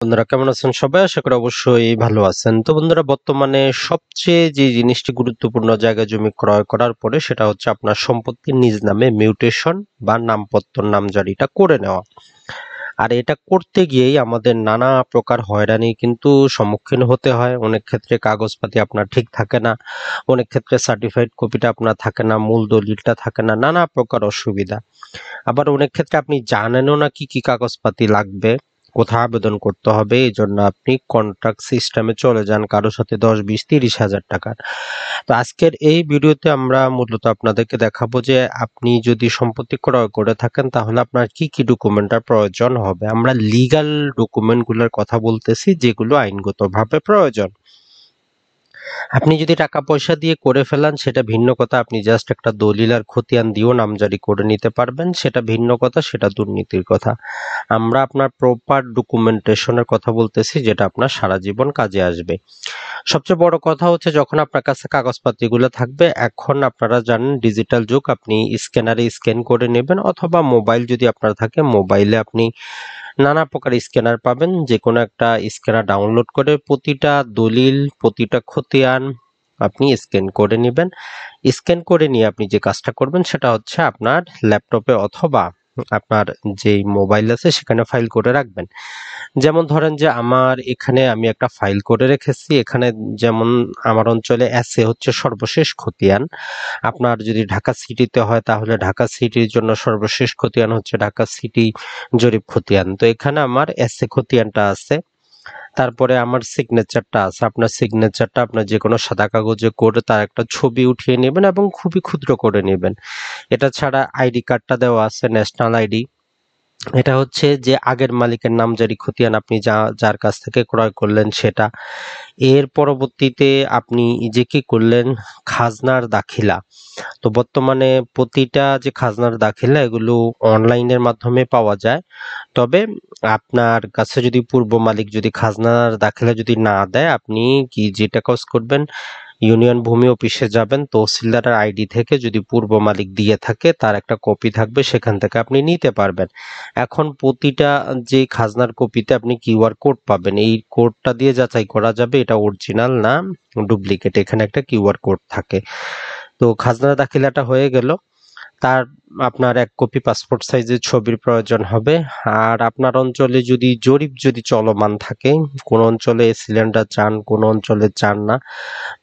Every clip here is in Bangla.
বন্ধুরা কেমন আছেন সবাই আশা করি অবশ্যই ভালো আছেন তো বন্ধুরা বর্তমানে সবচেয়ে যে জিনিসটি গুরুত্বপূর্ণ জায়গা জমি ক্রয় করার পরে সেটা হচ্ছে আপনার সম্পত্তির নিজ নামে মিউটেশন বা নামপত্তর জারিটা করে নেওয়া আর এটা করতে গিয়েই আমাদের নানা প্রকার হয়রানি কিন্তু সম্মুখীন হতে হয় অনেক ক্ষেত্রে কাগজপাতি আপনার ঠিক থাকে না অনেক ক্ষেত্রে সার্টিফাইড কপিটা আপনার থাকে না মূল দলিলটা থাকে না নানা প্রকার অসুবিধা আবার অনেক ক্ষেত্রে আপনি জানেনও না কি কি কাগজপাতি লাগবে কোথায় আবেদন করতে হবে এই জন্য আপনি কন্ট্রাক্ট সিস্টেমে চলে যান কারো সাথে দশ বিশ তিরিশ হাজার টাকার তো আজকের এই ভিডিওতে আমরা মূলত আপনাদেরকে দেখাবো যে আপনি যদি সম্পত্তি ক্রয় করে থাকেন তাহলে আপনার কি কি ডকুমেন্টের প্রয়োজন হবে আমরা লিগাল ডকুমেন্টগুলোর কথা বলতেছি যেগুলো আইনগতভাবে প্রয়োজন আপনি যদি টাকা পয়সা দিয়ে করে ফেলান সেটা ভিন্ন কথা আপনি জাস্ট একটা দলিল আর খতিয়ান দিয়েও নামজারি করে নিতে পারবেন সেটা ভিন্ন কথা সেটা দুর্নীতির কথা আমরা আপনার প্রপার ডকুমেন্টেশনের কথা বলতেছি যেটা আপনার সারা জীবন কাজে আসবে সবচেয়ে বড় কথা হচ্ছে যখন আপনার কাছে কাগজপত্রগুলো থাকবে এখন আপনারা জানেন ডিজিটাল যুগ আপনি স্ক্যানারে স্ক্যান করে নেবেন অথবা মোবাইল যদি আপনার থাকে মোবাইলে আপনি নানা প্রকার স্ক্যানার পাবেন যে কোনো একটা স্ক্যানার ডাউনলোড করে প্রতিটা দলিল প্রতিটা খতিয়ান আপনি স্ক্যান করে নেবেন স্ক্যান করে নিয়ে আপনি যে কাজটা করবেন সেটা হচ্ছে আপনার ল্যাপটপে অথবা আপনার যে মোবাইল আছে সেখানে ফাইল করে রাখবেন যেমন ধরেন যে আমার এখানে আমি একটা ফাইল করে রেখেছি এখানে যেমন আমার অঞ্চলে এসে হচ্ছে সর্বশেষ খতিয়ান আপনার যদি ঢাকা সিটিতে হয় তাহলে ঢাকা সিটির জন্য সর্বশেষ খতিয়ান হচ্ছে ঢাকা সিটি জরিপ খতিয়ান তো এখানে আমার এসে খতিয়ানটা আছে তারপরে আমার সিগনেচারটা আছে আপনার সিগনেচারটা আপনার যে কোনো সাদা কাগজে করে তার একটা ছবি উঠিয়ে নেবেন এবং খুবই ক্ষুদ্র করে নেবেন এটা ছাড়া আইডি কার্ডটা দেওয়া আছে ন্যাশনাল আইডি এটা হচ্ছে যে আগের মালিকের নামজারি খতিয়ান আপনি যা যার কাছ থেকে ক্রয় করলেন সেটা এর পরবর্তীতে আপনি যে কি করলেন খাজনার দাখিলা তো বর্তমানে প্রতিটা যে খাজনার দাখিলা এগুলো অনলাইনের মাধ্যমে পাওয়া যায় তবে আপনার কাছে যদি পূর্ব মালিক যদি খাজনার দাখিলা যদি না দেয় আপনি কি যেটা কাজ করবেন ইউনিয়ন ভূমি অফিসে যাবেন তহসিলদারের আইডি থেকে যদি পূর্ব মালিক দিয়ে থাকে তার একটা কপি থাকবে সেখান থেকে আপনি নিতে পারবেন এখন প্রতিটা যে খাজনার কপিতে আপনি কিউআর কোড পাবেন এই কোডটা দিয়ে যাচাই করা যাবে এটা অরিজিনাল না ডুপ্লিকেট এখানে একটা কিউআর কোড থাকে তো খাজনা দাখিলাটা হয়ে গেল তার আপনার এক কপি পাসপোর্ট সাইজের ছবির প্রয়োজন হবে আর আপনার অঞ্চলে যদি জরিপ যদি চলমান থাকে কোন অঞ্চলে সিলিন্ডার চান কোন অঞ্চলে চান না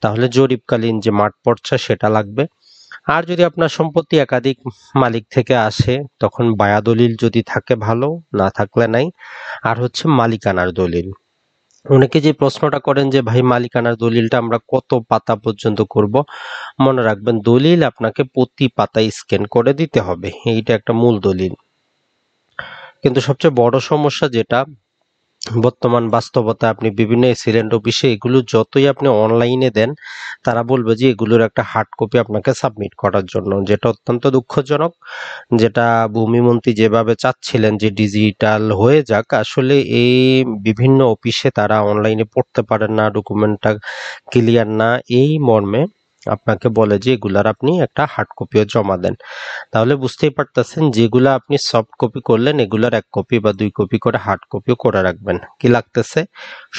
তাহলে জরিপকালীন যে মাঠ পর্চা সেটা লাগবে আর যদি আপনার সম্পত্তি একাধিক মালিক থেকে আসে তখন বায়া দলিল যদি থাকে ভালো না থাকলে নাই আর হচ্ছে মালিকানার দলিল অনেকে যে প্রশ্নটা করেন যে ভাই মালিকানার দলিলটা আমরা কত পাতা পর্যন্ত করব মনে রাখবেন দলিল আপনাকে প্রতি পাতায় স্ক্যান করে দিতে হবে এইটা একটা মূল দলিল কিন্তু সবচেয়ে বড় সমস্যা যেটা বর্তমান বাস্তবতা আপনি বিভিন্ন এক্সিডেন্ট অফিসে এগুলো যতই আপনি অনলাইনে দেন তারা বলবে যে এগুলোর একটা হার্ড কপি আপনাকে সাবমিট করার জন্য যেটা অত্যন্ত দুঃখজনক যেটা ভূমিমন্ত্রী যেভাবে চাচ্ছিলেন যে ডিজিটাল হয়ে যাক আসলে এই বিভিন্ন অফিসে তারা অনলাইনে পড়তে পারেন না ডকুমেন্টটা ক্লিয়ার না এই মর্মে আপনাকে বলে যে এগুলার আপনি একটা হার্ড কপিও জমা দেন তাহলে বুঝতেই পারতেছেন যেগুলো আপনি সফট কপি করলেন এগুলার এক কপি বা দুই কপি করে হার্ড কপিও করে রাখবেন কি লাগতেছে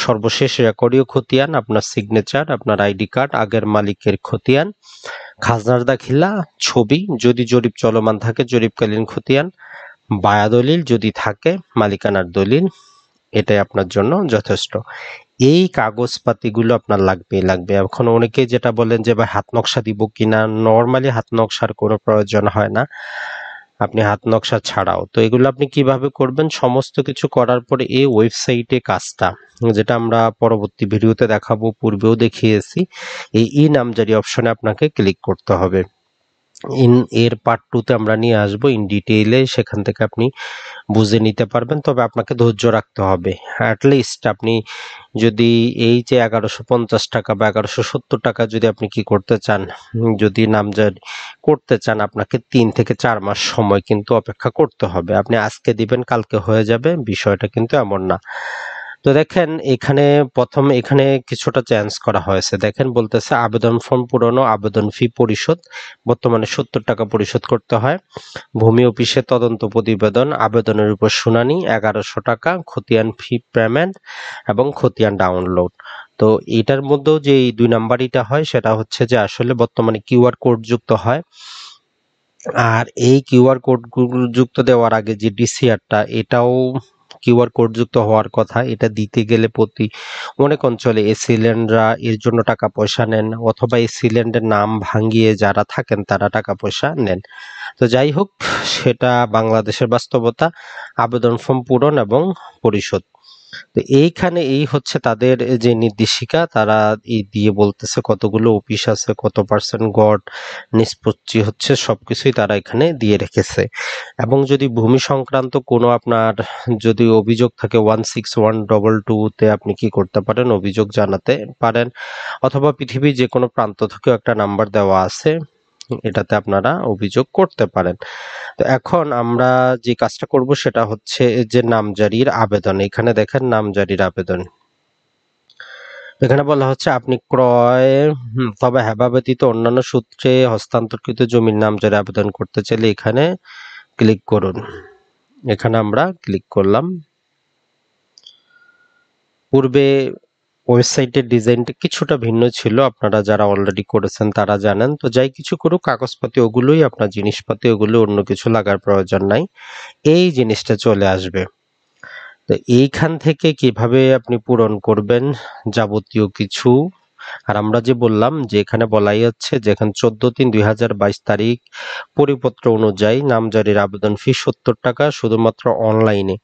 সর্বশেষ রেকর্ডিও খতিয়ান আপনার সিগনেচার আপনার আইডি কার্ড আগের মালিকের খতিয়ান খাজনার দাখিলা ছবি যদি জরিপ চলমান থাকে জরিপকালীন খতিয়ান বায়া দলিল যদি থাকে মালিকানার দলিল এটাই আপনার জন্য যথেষ্ট এই কাগজপাতিগুলো আপনার লাগবে লাগবে এখন অনেকে যেটা বলেন যে ভাই হাত নকশা দিব কিনা নর্মালি হাত নকশার কোনো প্রয়োজন হয় না আপনি হাত নকশা ছাড়াও তো এগুলো আপনি কিভাবে করবেন সমস্ত কিছু করার পরে এই ওয়েবসাইটে কাজটা যেটা আমরা পরবর্তী ভিডিওতে দেখাবো পূর্বেও দেখিয়েছি এই ই নামজারি অপশনে আপনাকে ক্লিক করতে হবে ইন এর পার্ট টুতে আমরা নিয়ে আসবো ইন ডিটেইলে সেখান থেকে আপনি বুঝে নিতে পারবেন তবে আপনাকে ধৈর্য রাখতে হবে অ্যাটলিস্ট আপনি যদি এই যে এগারোশো পঞ্চাশ টাকা বা এগারোশো সত্তর টাকা যদি আপনি কি করতে চান যদি নামজারি করতে চান আপনাকে তিন থেকে চার মাস সময় কিন্তু অপেক্ষা করতে হবে আপনি আজকে দিবেন কালকে হয়ে যাবে বিষয়টা কিন্তু এমন না তো দেখেন এখানে প্রথম এখানে কিছুটা চেঞ্জ করা হয়েছে দেখেন বলতেছে আবেদন ফর্ম পূরণ আবেদন ফি পরিশোধ বর্তমানে সত্তর টাকা পরিশোধ করতে হয় ভূমি অফিসে তদন্ত প্রতিবেদন আবেদনের উপর শুনানি এগারোশো টাকা খতিয়ান ফি পেমেন্ট এবং খতিয়ান ডাউনলোড তো এটার মধ্যেও যে এই দুই নাম্বারিটা হয় সেটা হচ্ছে যে আসলে বর্তমানে কিউআর কোড যুক্ত হয় আর এই কিউআর কোড যুক্ত দেওয়ার আগে যে ডিসিআরটা এটাও কিউআর কোডযুক্ত হওয়ার কথা এটা দিতে গেলে প্রতি অনেক অঞ্চলে এই সিলেন্ডরা এর জন্য টাকা পয়সা নেন অথবা এই সিলেন্ডের নাম ভাঙিয়ে যারা থাকেন তারা টাকা পয়সা নেন তো যাই হোক সেটা বাংলাদেশের বাস্তবতা আবেদন ফর্ম পূরণ এবং পরিশোধ তো এইখানে এই হচ্ছে তাদের যে নির্দেশিকা তারা এই দিয়ে বলতেছে কতগুলো অফিস আছে কত পার্সেন্ট গড় নিষ্পত্তি হচ্ছে সবকিছুই তারা এখানে দিয়ে রেখেছে এবং যদি ভূমি সংক্রান্ত কোনো আপনার যদি অভিযোগ থাকে ওয়ান সিক্স ওয়ান ডবল টুতে আপনি কি করতে পারেন অভিযোগ জানাতে পারেন অথবা পৃথিবীর যে কোনো প্রান্ত থেকেও একটা নাম্বার দেওয়া আছে এটাতে আপনারা অভিযোগ করতে পারেন তো এখন আমরা যে কাজটা করব সেটা হচ্ছে যে নামজারির আবেদন এখানে দেখেন নামজারির আবেদন এখানে বলা হচ্ছে আপনি ক্রয় তবে হেবা ব্যতীত অন্যান্য সূত্রে হস্তান্তরকৃত জমির নামজারি আবেদন করতে চাইলে এখানে ক্লিক করুন এখানে আমরা ক্লিক করলাম পূর্বে ওয়েবসাইটের ডিজাইনটা কিছুটা ভিন্ন ছিল আপনারা যারা অলরেডি করেছেন তারা জানেন তো যাই কিছু করুক কাগজপাতি ওগুলোই আপনার জিনিসপাতি ওগুলো অন্য কিছু লাগার প্রয়োজন নাই এই জিনিসটা চলে আসবে তো এইখান থেকে কিভাবে আপনি পূরণ করবেন যাবতীয় কিছু আর আমরা যে বললাম যে এখানে বলাই হচ্ছে যে এখানে চোদ্দ তিন দুই তারিখ পরিপত্র অনুযায়ী নামজারির আবেদন ফি সত্তর টাকা শুধুমাত্র অনলাইনে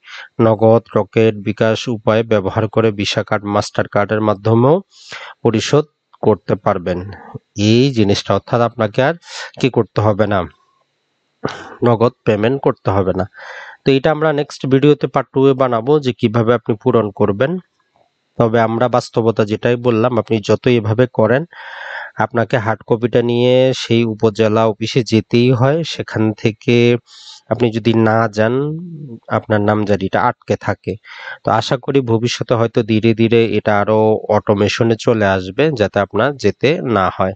নগদ রকেট বিকাশ উপায় ব্যবহার করে ভিসা কার্ড মাস্টার কার্ডের মাধ্যমেও পরিশোধ করতে পারবেন এই জিনিসটা অর্থাৎ আপনাকে আর কি করতে হবে না নগদ পেমেন্ট করতে হবে না তো এটা আমরা নেক্সট ভিডিওতে পার্ট টুয়ে বানাবো যে কিভাবে আপনি পূরণ করবেন তবে আমরা বাস্তবতা যেটাই বললাম আপনি যত এভাবে করেন আপনাকে হার্ড কপিটা নিয়ে সেই উপজেলা অফিসে যেতেই হয় সেখান থেকে আপনি যদি না যান আপনার নামজারিটা আটকে থাকে তো আশা করি ভবিষ্যতে হয়তো ধীরে ধীরে এটা আরও অটোমেশনে চলে আসবে যাতে আপনার যেতে না হয়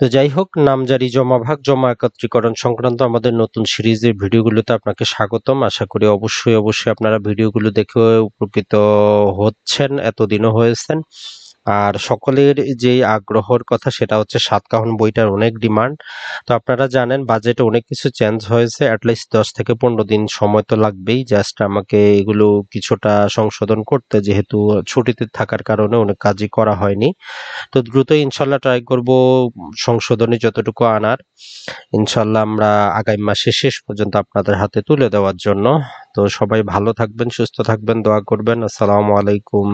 তো যাই হোক নামজারি জমা ভাগ জমা একত্রীকরণ সংক্রান্ত আমাদের নতুন সিরিজের ভিডিওগুলোতে আপনাকে স্বাগতম আশা করি অবশ্যই অবশ্যই আপনারা ভিডিওগুলো দেখে উপকৃত হচ্ছেন এতদিনও হয়েছেন আর সকলের যে আগ্রহর কথা সেটা হচ্ছে সাতকাহন বইটার অনেক ডিমান্ড তো আপনারা জানেন বাজেটে অনেক কিছু চেঞ্জ হয়েছে অ্যাটলিস্ট দশ থেকে পনেরো দিন সময় তো লাগবেই জাস্ট আমাকে এগুলো কিছুটা সংশোধন করতে যেহেতু ছুটিতে থাকার কারণে অনেক কাজই করা হয়নি তো দ্রুত ইনশাল্লাহ ট্রাই করব সংশোধনী যতটুকু আনার ইনশাল্লাহ আমরা আগামী মাসে শেষ পর্যন্ত আপনাদের হাতে তুলে দেওয়ার জন্য তো সবাই ভালো থাকবেন সুস্থ থাকবেন দোয়া করবেন আসসালামু আলাইকুম